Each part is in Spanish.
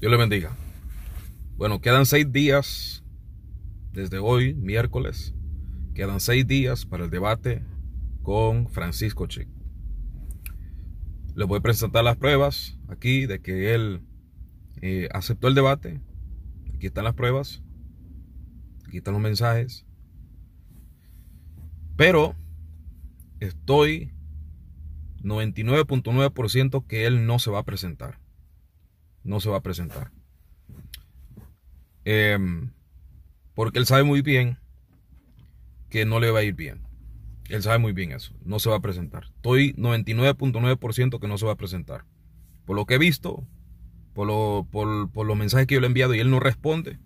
Dios le bendiga. Bueno, quedan seis días desde hoy, miércoles. Quedan seis días para el debate con Francisco Chico. Les voy a presentar las pruebas aquí de que él eh, aceptó el debate. Aquí están las pruebas. Aquí están los mensajes. Pero estoy 99.9% que él no se va a presentar no se va a presentar. Em, porque él sabe muy bien que no le va a ir bien. Él sabe muy bien eso. No se va a presentar. Estoy 99.9% que no se va a presentar. Por lo que he visto, por, los mensajes que yo le he enviado y él no responde,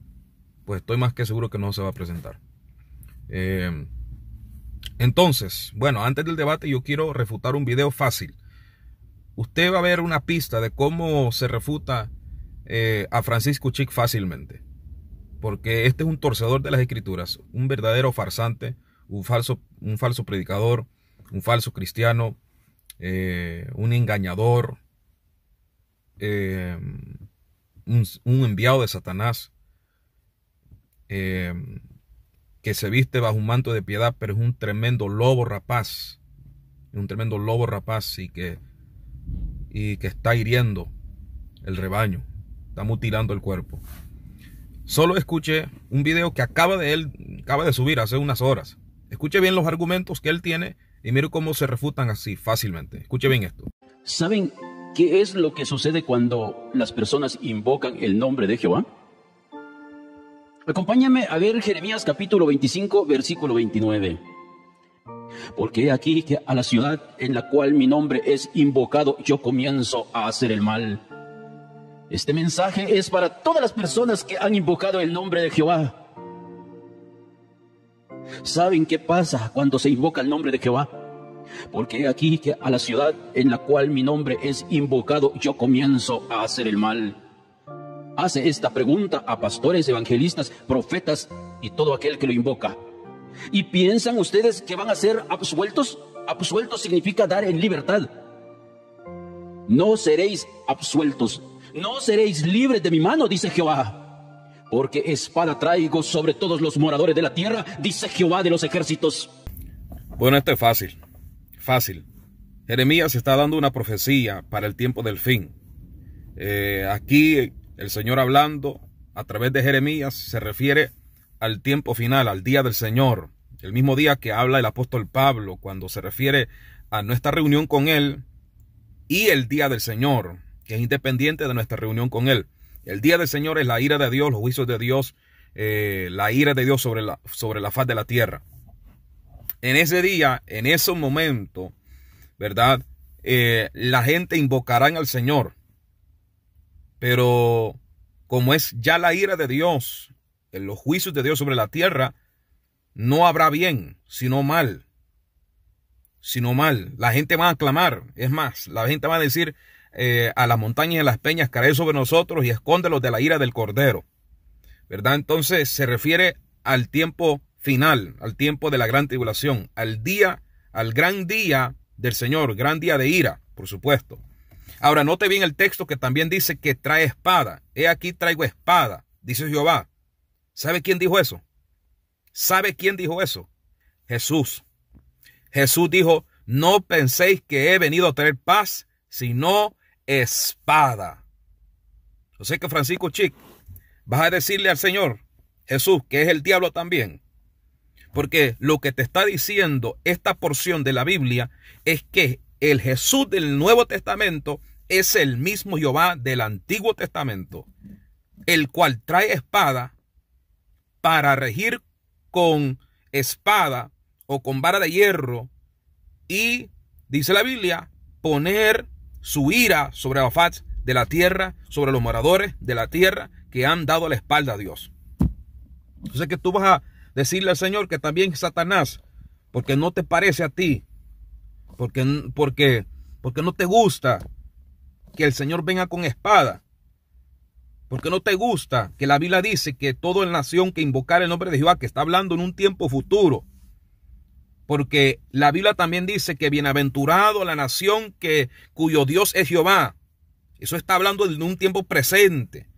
pues estoy más que seguro que no se va a presentar. Em, entonces, bueno, antes del debate yo quiero refutar un video fácil usted va a ver una pista de cómo se refuta eh, a Francisco Chic fácilmente. Porque este es un torcedor de las escrituras, un verdadero farsante, un falso, un falso predicador, un falso cristiano, eh, un engañador, eh, un, un, enviado de Satanás, que se viste bajo un manto de piedad, pero es un tremendo lobo rapaz, un tremendo lobo rapaz y que y que está hiriendo el rebaño, está mutilando el cuerpo. Solo escuche un video que acaba de él, acaba de subir hace unas horas. Escuche bien los argumentos que él tiene y mire cómo se refutan así fácilmente. Escuche bien esto. ¿Saben qué es lo que sucede cuando las personas invocan el nombre de Jehová? Acompáñame a ver Jeremías capítulo 25, versículo 29. Porque aquí que a la ciudad en la cual mi nombre es invocado, yo comienzo a hacer el mal. Este mensaje es para todas las personas que han invocado el nombre de Jehová. ¿Saben qué pasa cuando se invoca el nombre de Jehová? Porque aquí que a la ciudad en la cual mi nombre es invocado, yo comienzo a hacer el mal. Hace esta pregunta a pastores, evangelistas, profetas y todo aquel que lo invoca. ¿Y piensan ustedes que van a ser absueltos? Absueltos significa dar en libertad. No seréis absueltos, no seréis libres de mi mano, dice Jehová. Porque espada traigo sobre todos los moradores de la tierra, dice Jehová de los ejércitos. Bueno, esto es fácil, fácil. Jeremías está dando una profecía para el tiempo del fin. Eh, aquí el Señor hablando a través de Jeremías se refiere al tiempo final, al día del Señor, el mismo día que habla el apóstol Pablo cuando se refiere a nuestra reunión con Él y el día del Señor, que es independiente de nuestra reunión con Él. El día del Señor es la ira de Dios, los juicios de Dios, eh, la ira de Dios sobre la, sobre la faz de la tierra. En ese día, en ese momento, ¿verdad? Eh, la gente invocará al Señor. Pero como es ya la ira de Dios en los juicios de Dios sobre la tierra, no habrá bien, sino mal. Sino mal. La gente va a clamar. Es más, la gente va a decir eh, a las montañas y a las peñas, caer sobre nosotros y escóndelos de la ira del Cordero. ¿Verdad? Entonces se refiere al tiempo final, al tiempo de la gran tribulación, al día, al gran día del Señor, gran día de ira, por supuesto. Ahora, note bien el texto que también dice que trae espada. He aquí traigo espada, dice Jehová, ¿Sabe quién dijo eso? ¿Sabe quién dijo eso? Jesús. Jesús dijo, no penséis que he venido a traer paz, sino espada. Yo sé que Francisco Chic, vas a decirle al Señor, Jesús, que es el diablo también. Porque lo que te está diciendo esta porción de la Biblia es que el Jesús del Nuevo Testamento es el mismo Jehová del Antiguo Testamento, el cual trae espada para regir con espada o con vara de hierro y, dice la Biblia, poner su ira sobre la de la tierra, sobre los moradores de la tierra que han dado la espalda a Dios. Entonces que tú vas a decirle al Señor que también Satanás, porque no te parece a ti, porque, porque, porque no te gusta que el Señor venga con espada, ¿Por qué no te gusta que la Biblia dice que toda nación que invocar el nombre de Jehová, que está hablando en un tiempo futuro. Porque la Biblia también dice que bienaventurado la nación que, cuyo Dios es Jehová. Eso está hablando de un tiempo presente.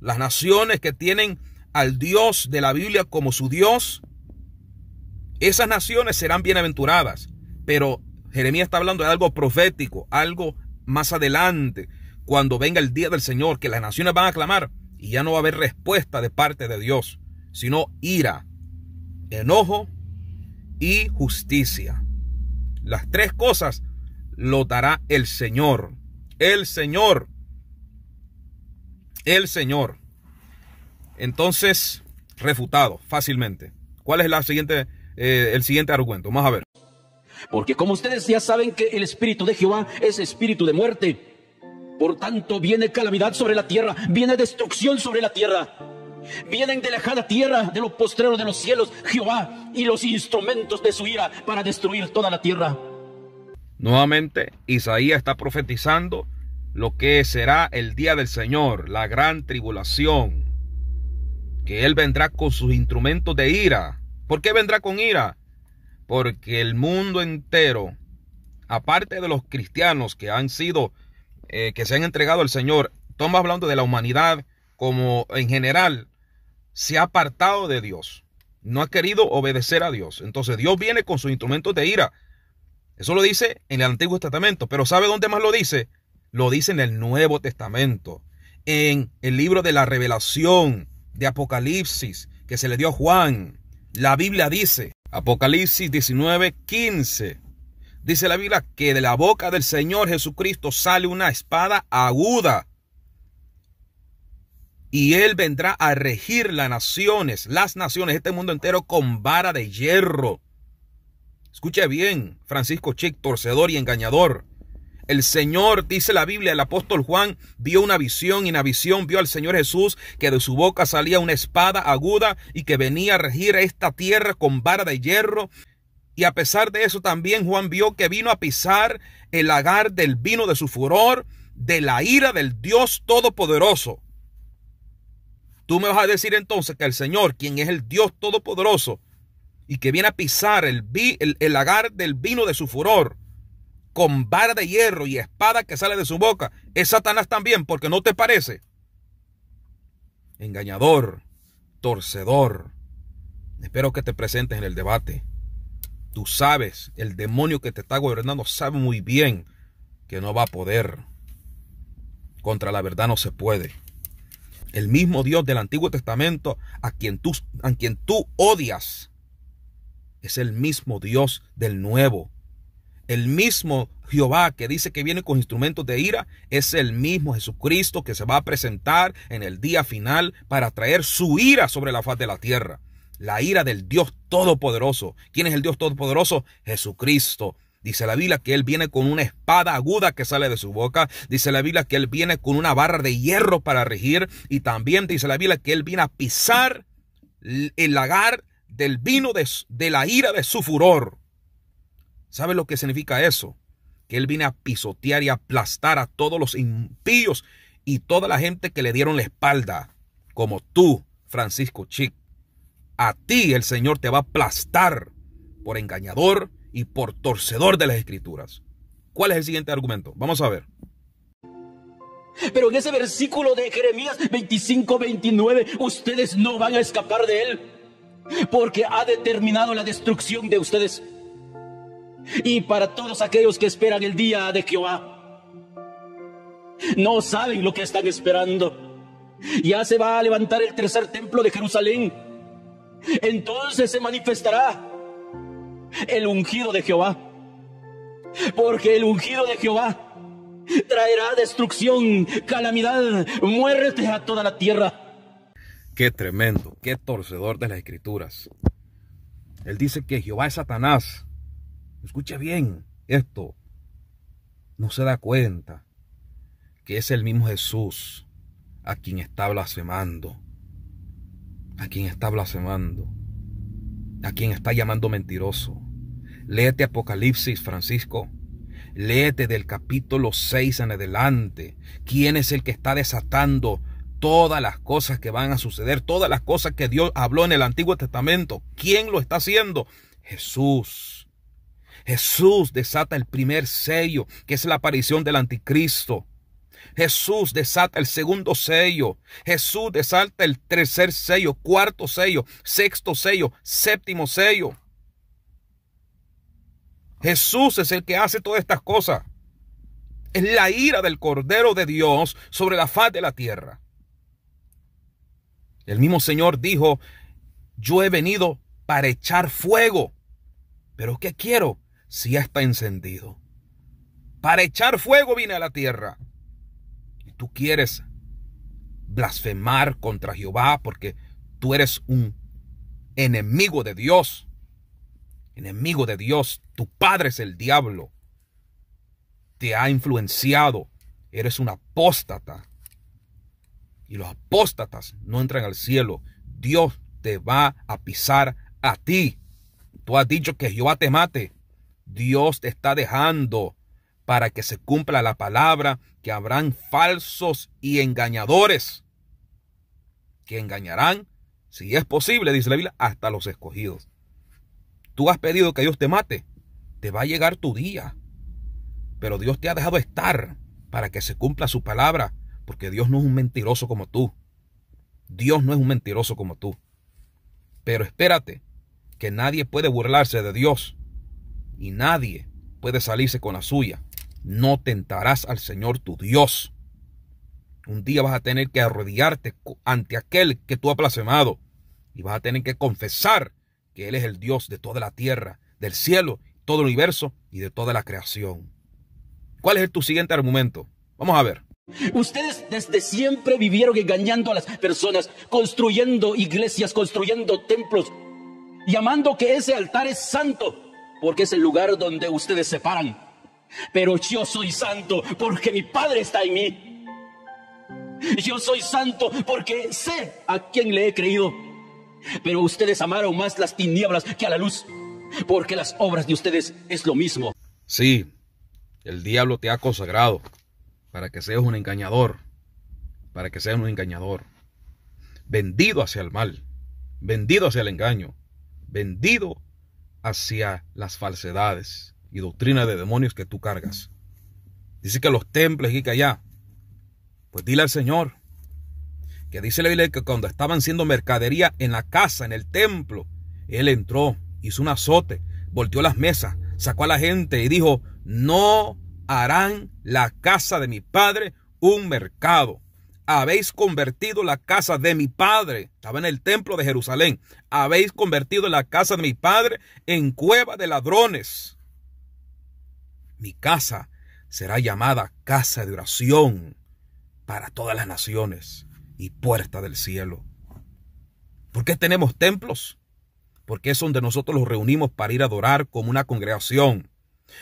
Las naciones que tienen al Dios de la Biblia como su Dios, esas naciones serán bienaventuradas. Pero Jeremías está hablando de algo profético, algo más adelante, cuando venga el día del Señor, que las naciones van a clamar y ya no va a haber respuesta de parte de Dios, sino ira, enojo y justicia. Las tres cosas lo dará el Señor. El Señor. El Señor. Entonces, refutado fácilmente. ¿Cuál es la siguiente, eh, el siguiente argumento? Vamos a ver. Porque como ustedes ya saben que el espíritu de Jehová es espíritu de muerte por tanto, viene calamidad sobre la tierra, viene destrucción sobre la tierra. Vienen de lejana tierra, de los postreros de los cielos, Jehová y los instrumentos de su ira para destruir toda la tierra. Nuevamente, Isaías está profetizando lo que será el día del Señor, la gran tribulación, que Él vendrá con sus instrumentos de ira. ¿Por qué vendrá con ira? Porque el mundo entero, aparte de los cristianos que han sido eh, que se han entregado al Señor, Tomás hablando de la humanidad como en general, se ha apartado de Dios. No ha querido obedecer a Dios. Entonces Dios viene con sus instrumentos de ira. Eso lo dice en el Antiguo Testamento. Pero ¿sabe dónde más lo dice? Lo dice en el Nuevo Testamento. En el libro de la revelación de Apocalipsis que se le dio a Juan. La Biblia dice, Apocalipsis 19, 15. Dice la Biblia que de la boca del Señor Jesucristo sale una espada aguda. Y él vendrá a regir las naciones, las naciones, este mundo entero con vara de hierro. Escuche bien, Francisco Chick, torcedor y engañador. El Señor, dice la Biblia, el apóstol Juan vio una visión y en la visión vio al Señor Jesús que de su boca salía una espada aguda y que venía a regir esta tierra con vara de hierro y a pesar de eso también Juan vio que vino a pisar el lagar del vino de su furor, de la ira del Dios Todopoderoso. Tú me vas a decir entonces que el Señor, quien es el Dios Todopoderoso, y que viene a pisar el, el, lagar del vino de su furor, con vara de hierro y espada que sale de su boca, es Satanás también, porque no te parece. Engañador, torcedor. Espero que te presentes en el debate. Tú sabes, el demonio que te está gobernando sabe muy bien que no va a poder. Contra la verdad no se puede. El mismo Dios del Antiguo Testamento a quien tú, a quien tú odias es el mismo Dios del Nuevo. El mismo Jehová que dice que viene con instrumentos de ira es el mismo Jesucristo que se va a presentar en el día final para traer su ira sobre la faz de la tierra la ira del Dios Todopoderoso. ¿Quién es el Dios Todopoderoso? Jesucristo. Dice la Biblia que Él viene con una espada aguda que sale de su boca. Dice la Biblia que Él viene con una barra de hierro para regir. Y también dice la Biblia que Él viene a pisar el lagar del vino de, la ira de su furor. ¿Sabe lo que significa eso? Que Él viene a pisotear y aplastar a todos los impíos y toda la gente que le dieron la espalda, como tú, Francisco Chico a ti el Señor te va a aplastar por engañador y por torcedor de las escrituras. ¿Cuál es el siguiente argumento? Vamos a ver. Pero en ese versículo de Jeremías 25, 29, ustedes no van a escapar de él, porque ha determinado la destrucción de ustedes. Y para todos aquellos que esperan el día de Jehová, no saben lo que están esperando. Ya se va a levantar el tercer templo de Jerusalén entonces se manifestará el ungido de Jehová. Porque el ungido de Jehová traerá destrucción, calamidad, muerte a toda la tierra. Qué tremendo, qué torcedor de las escrituras. Él dice que Jehová es Satanás. Escucha bien esto. No se da cuenta que es el mismo Jesús a quien está blasfemando a quien está blasfemando, a quien está llamando mentiroso. Léete Apocalipsis, Francisco. Léete del capítulo 6 en adelante. ¿Quién es el que está desatando todas las cosas que van a suceder? Todas las cosas que Dios habló en el Antiguo Testamento. ¿Quién lo está haciendo? Jesús. Jesús desata el primer sello, que es la aparición del anticristo. Jesús desata el segundo sello. Jesús desata el tercer sello, cuarto sello, sexto sello, séptimo sello. Jesús es el que hace todas estas cosas. Es la ira del Cordero de Dios sobre la faz de la tierra. El mismo Señor dijo, yo he venido para echar fuego. Pero ¿qué quiero si ya está encendido? Para echar fuego vine a la tierra tú quieres blasfemar contra Jehová porque tú eres un enemigo de Dios. Enemigo de Dios, tu padre es el diablo. Te ha influenciado. Eres un apóstata. Y los apóstatas no entran al cielo. Dios te va a pisar a ti. Tú has dicho que Jehová te mate. Dios te está dejando para que se cumpla la palabra, que habrán falsos y engañadores, que engañarán, si es posible, dice la Biblia, hasta los escogidos. Tú has pedido que Dios te mate, te va a llegar tu día, pero Dios te ha dejado estar para que se cumpla su palabra, porque Dios no es un mentiroso como tú. Dios no es un mentiroso como tú. Pero espérate, que nadie puede burlarse de Dios y nadie puede salirse con la suya no tentarás al Señor tu Dios. Un día vas a tener que arrodillarte ante aquel que tú has blasfemado y vas a tener que confesar que Él es el Dios de toda la tierra, del cielo, todo el universo y de toda la creación. ¿Cuál es tu siguiente argumento? Vamos a ver. Ustedes desde siempre vivieron engañando a las personas, construyendo iglesias, construyendo templos, llamando que ese altar es santo, porque es el lugar donde ustedes se paran pero yo soy santo porque mi Padre está en mí. Yo soy santo porque sé a quién le he creído. Pero ustedes amaron más las tinieblas que a la luz, porque las obras de ustedes es lo mismo. Sí, el diablo te ha consagrado para que seas un engañador, para que seas un engañador, vendido hacia el mal, vendido hacia el engaño, vendido hacia las falsedades y doctrina de demonios que tú cargas. Dice que los temples y que allá. Pues dile al Señor que dice la Biblia que cuando estaban haciendo mercadería en la casa, en el templo, él entró, hizo un azote, volteó las mesas, sacó a la gente y dijo, no harán la casa de mi padre un mercado. Habéis convertido la casa de mi padre, estaba en el templo de Jerusalén, habéis convertido la casa de mi padre en cueva de ladrones. Mi casa será llamada casa de oración para todas las naciones y puerta del cielo. ¿Por qué tenemos templos? Porque es donde nosotros los reunimos para ir a adorar como una congregación.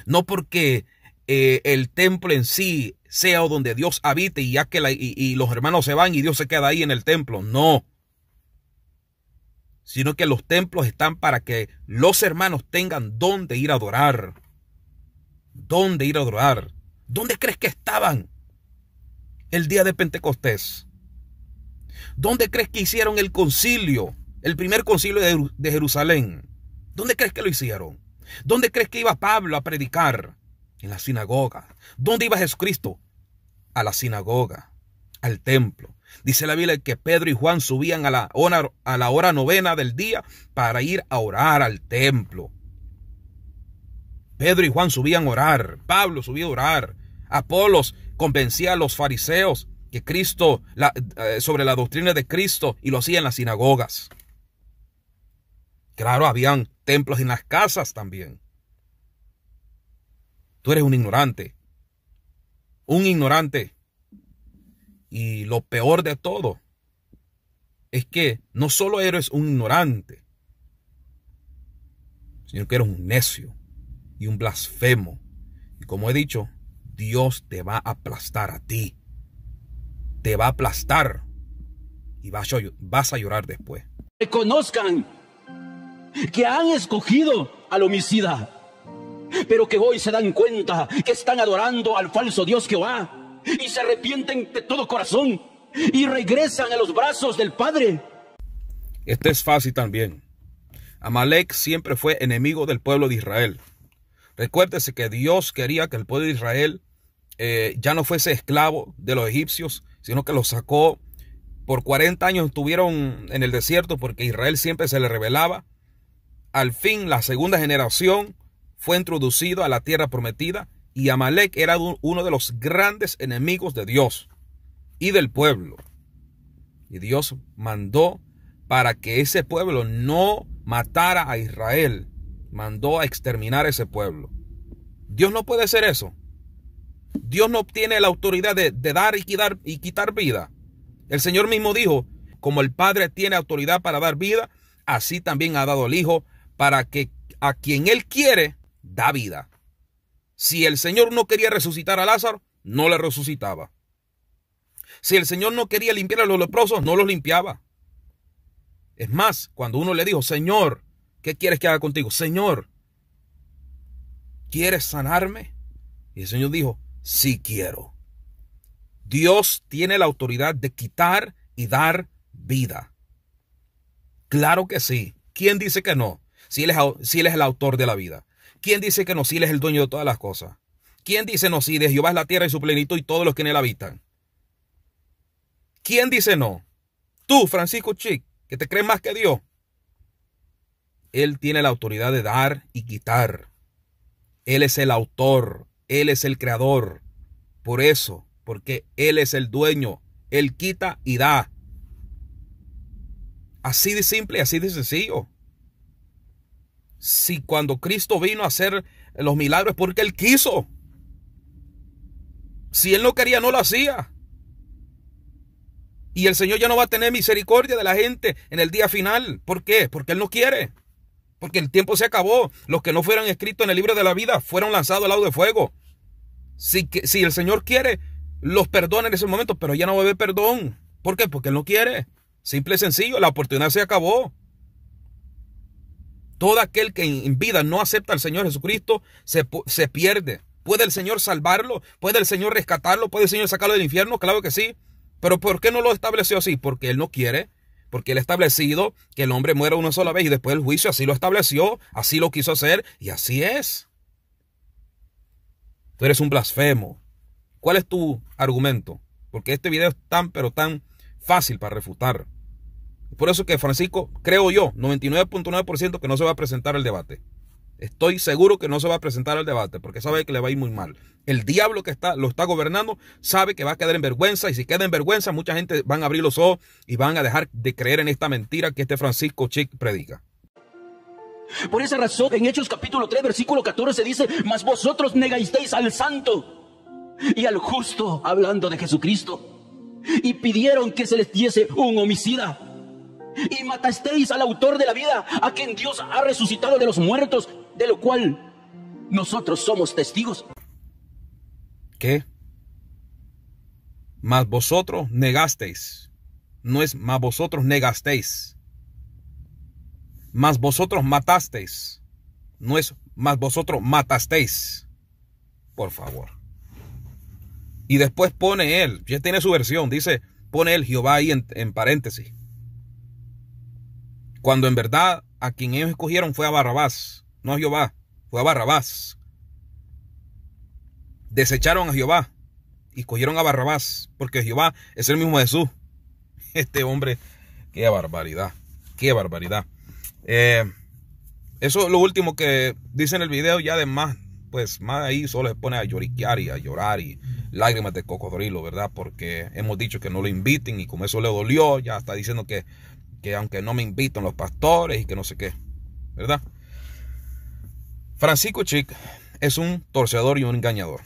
No porque eh, el templo en sí sea donde Dios habite y ya que y los hermanos se van y Dios se queda ahí en el templo. No. Sino que los templos están para que los hermanos tengan donde ir a adorar dónde ir a orar? ¿Dónde crees que estaban el día de Pentecostés? ¿Dónde crees que hicieron el concilio, el primer concilio de Jerusalén? ¿Dónde crees que lo hicieron? ¿Dónde crees que iba Pablo a predicar? En la sinagoga. ¿Dónde iba Jesucristo? A la sinagoga, al templo. Dice la Biblia que Pedro y Juan subían a la hora novena del día para ir a orar al templo. Pedro y Juan subían a orar, Pablo subía a orar, Apolos convencía a los fariseos que Cristo, eh, sobre la doctrina de Cristo y lo hacía en las sinagogas. Claro, habían templos en las casas también. Tú eres un ignorante. Un ignorante. Y lo peor de todo es que no solo eres un ignorante, sino que eres un necio y un blasfemo. Y como he dicho, Dios te va a aplastar a ti. Te va a aplastar y vas a llorar después. Reconozcan que han escogido al homicida, pero que hoy se dan cuenta que están adorando al falso Dios Jehová y se arrepienten de todo corazón y regresan a los brazos del Padre. Este es fácil también. Amalek siempre fue enemigo del pueblo de Israel. Recuérdese que Dios quería que el pueblo de Israel eh, ya no fuese esclavo de los egipcios, sino que los sacó. Por 40 años estuvieron en el desierto porque Israel siempre se le rebelaba. Al fin, la segunda generación fue introducido a la tierra prometida y Amalek era uno de los grandes enemigos de Dios y del pueblo. Y Dios mandó para que ese pueblo no matara a Israel, mandó a exterminar ese pueblo. Dios no puede hacer eso. Dios no tiene la autoridad de, dar y quitar, y quitar vida. El Señor mismo dijo, como el Padre tiene autoridad para dar vida, así también ha dado el Hijo para que a quien Él quiere, da vida. Si el Señor no quería resucitar a Lázaro, no le resucitaba. Si el Señor no quería limpiar a los leprosos, no los limpiaba. Es más, cuando uno le dijo, Señor, ¿Qué quieres que haga contigo? Señor, ¿quieres sanarme? Y el Señor dijo, sí quiero. Dios tiene la autoridad de quitar y dar vida. Claro que sí. ¿Quién dice que no? Si él, es, el autor de la vida. ¿Quién dice que no? Si Él es el dueño de todas las cosas. ¿Quién dice no? Si de Jehová es la tierra y su plenitud y todos los que en él habitan. ¿Quién dice no? Tú, Francisco Chic, que te crees más que Dios. Él tiene la autoridad de dar y quitar. Él es el autor, Él es el creador. Por eso, porque Él es el dueño, Él quita y da. Así de simple, así de sencillo. Si cuando Cristo vino a hacer los milagros porque Él quiso. Si Él no quería, no lo hacía. Y el Señor ya no va a tener misericordia de la gente en el día final. ¿Por qué? Porque Él no quiere porque el tiempo se acabó. Los que no fueran escritos en el libro de la vida fueron lanzados al lado de fuego. Si, si el Señor quiere, los perdona en ese momento, pero ya no va a haber perdón. ¿Por qué? Porque Él no quiere. Simple y sencillo, la oportunidad se acabó. Todo aquel que en vida no acepta al Señor Jesucristo se, se pierde. ¿Puede el Señor salvarlo? ¿Puede el Señor rescatarlo? ¿Puede el Señor sacarlo del infierno? Claro que sí. Pero ¿por qué no lo estableció así? Porque Él no quiere porque él ha establecido que el hombre muera una sola vez y después el juicio, así lo estableció, así lo quiso hacer y así es. Tú eres un blasfemo. ¿Cuál es tu argumento? Porque este video es tan, pero tan fácil para refutar. Por eso que Francisco, creo yo, 99.9% que no se va a presentar el debate. Estoy seguro que no se va a presentar al debate porque sabe que le va a ir muy mal. El diablo que está, lo está gobernando sabe que va a quedar en vergüenza y si queda en vergüenza mucha gente van a abrir los ojos y van a dejar de creer en esta mentira que este Francisco Chick predica. Por esa razón, en Hechos capítulo 3, versículo 14 dice, mas vosotros negasteis al santo y al justo, hablando de Jesucristo, y pidieron que se les diese un homicida. Y matasteis al autor de la vida, a quien Dios ha resucitado de los muertos, de lo cual nosotros somos testigos. ¿Qué? Mas vosotros negasteis. No es más vosotros negasteis. Mas vosotros matasteis. No es más vosotros matasteis. Por favor. Y después pone él, ya tiene su versión, dice, pone el Jehová ahí en, paréntesis. Cuando en verdad a quien ellos escogieron fue a Barrabás no a Jehová, fue a Barrabás. Desecharon a Jehová y cogieron a Barrabás, porque Jehová es el mismo Jesús. Este hombre, qué barbaridad, qué barbaridad. Eh, eso es lo último que dice en el video, Y además, pues más ahí solo se pone a lloriquear y a llorar y lágrimas de cocodrilo, ¿verdad? Porque hemos dicho que no lo inviten y como eso le dolió, ya está diciendo que, que aunque no me inviten los pastores y que no sé qué, ¿verdad? Francisco Chic es un torcedor y un engañador.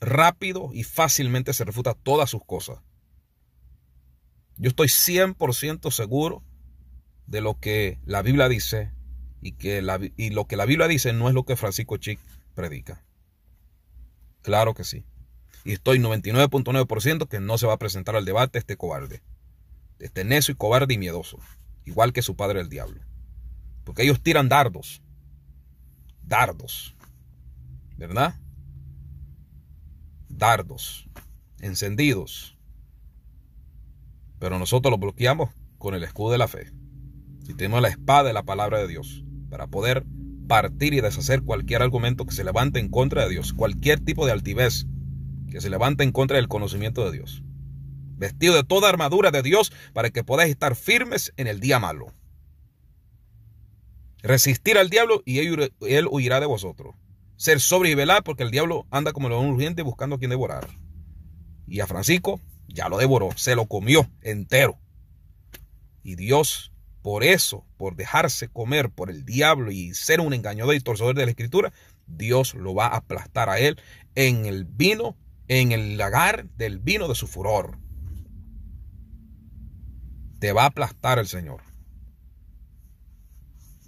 Rápido y fácilmente se refuta todas sus cosas. Yo estoy 100% seguro de lo que la Biblia dice y, que lo que la Biblia dice no es lo que Francisco Chic predica. Claro que sí. Y estoy 99.9% que no se va a presentar al debate este cobarde. Este necio y cobarde y miedoso. Igual que su padre el diablo. Porque ellos tiran dardos dardos, ¿verdad? Dardos encendidos. Pero nosotros los bloqueamos con el escudo de la fe. Si tenemos la espada de la palabra de Dios para poder partir y deshacer cualquier argumento que se levante en contra de Dios, cualquier tipo de altivez que se levante en contra del conocimiento de Dios. Vestido de toda armadura de Dios para que podáis estar firmes en el día malo. Resistir al diablo y él, huirá de vosotros. Ser sobre y velar porque el diablo anda como león urgente buscando a quien devorar. Y a Francisco ya lo devoró, se lo comió entero. Y Dios, por eso, por dejarse comer por el diablo y ser un engañador y torcedor de la escritura, Dios lo va a aplastar a él en el vino, en el lagar del vino de su furor. Te va a aplastar el Señor.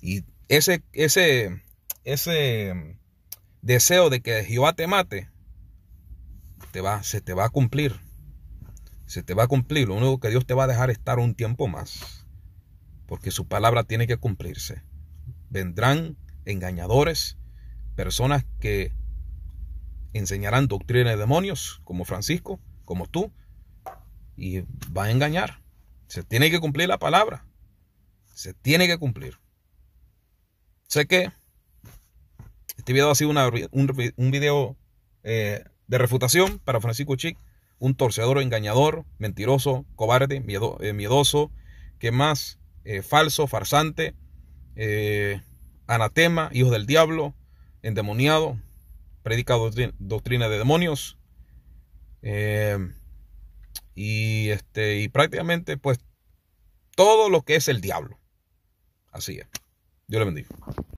Y ese, ese, ese deseo de que Jehová te mate, te va, se te va a cumplir. Se te va a cumplir. Lo único que Dios te va a dejar estar un tiempo más. Porque su palabra tiene que cumplirse. Vendrán engañadores, personas que enseñarán doctrina de demonios, como Francisco, como tú, y va a engañar. Se tiene que cumplir la palabra. Se tiene que cumplir. Sé que este video ha sido un, un, video eh, de refutación para Francisco Chic, un torcedor engañador, mentiroso, cobarde, eh, miedoso, que más eh, falso, farsante, anatema, hijo del diablo, endemoniado, predica doctrina, de demonios. y, este, y prácticamente, pues, todo lo que es el diablo. Así es. Dios le bendiga.